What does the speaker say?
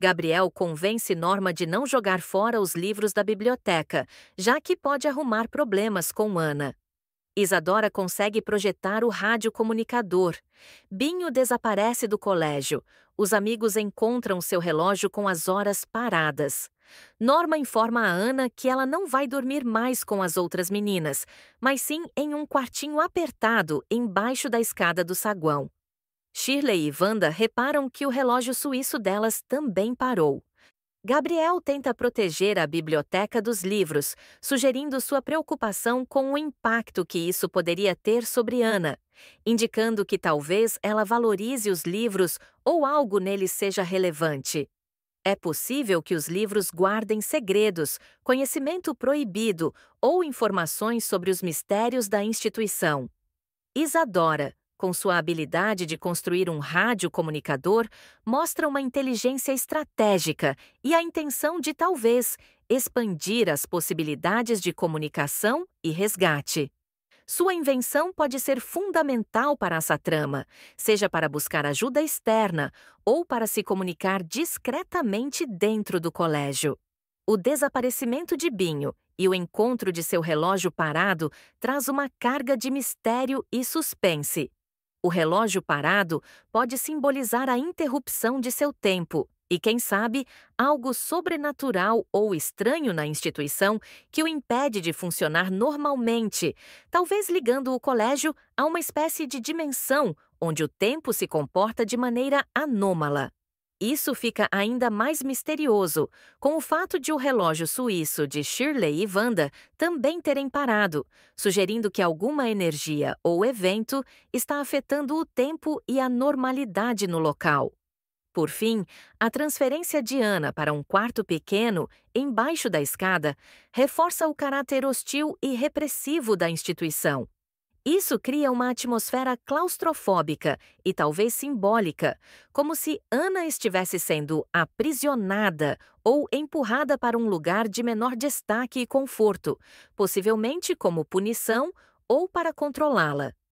Gabriel convence Norma de não jogar fora os livros da biblioteca, já que pode arrumar problemas com Ana. Isadora consegue projetar o rádio comunicador. Binho desaparece do colégio. Os amigos encontram seu relógio com as horas paradas. Norma informa a Ana que ela não vai dormir mais com as outras meninas, mas sim em um quartinho apertado embaixo da escada do saguão. Shirley e Wanda reparam que o relógio suíço delas também parou. Gabriel tenta proteger a biblioteca dos livros, sugerindo sua preocupação com o impacto que isso poderia ter sobre Ana, indicando que talvez ela valorize os livros ou algo neles seja relevante. É possível que os livros guardem segredos, conhecimento proibido ou informações sobre os mistérios da instituição. Isadora, com sua habilidade de construir um rádio comunicador, mostra uma inteligência estratégica e a intenção de talvez expandir as possibilidades de comunicação e resgate. Sua invenção pode ser fundamental para essa trama, seja para buscar ajuda externa ou para se comunicar discretamente dentro do colégio. O desaparecimento de Binho e o encontro de seu relógio parado traz uma carga de mistério e suspense, o relógio parado pode simbolizar a interrupção de seu tempo e, quem sabe, algo sobrenatural ou estranho na instituição que o impede de funcionar normalmente, talvez ligando o colégio a uma espécie de dimensão onde o tempo se comporta de maneira anômala. Isso fica ainda mais misterioso, com o fato de o relógio suíço de Shirley e Wanda também terem parado, sugerindo que alguma energia ou evento está afetando o tempo e a normalidade no local. Por fim, a transferência de Ana para um quarto pequeno, embaixo da escada, reforça o caráter hostil e repressivo da instituição isso cria uma atmosfera claustrofóbica e talvez simbólica, como se Ana estivesse sendo aprisionada ou empurrada para um lugar de menor destaque e conforto, possivelmente como punição ou para controlá-la.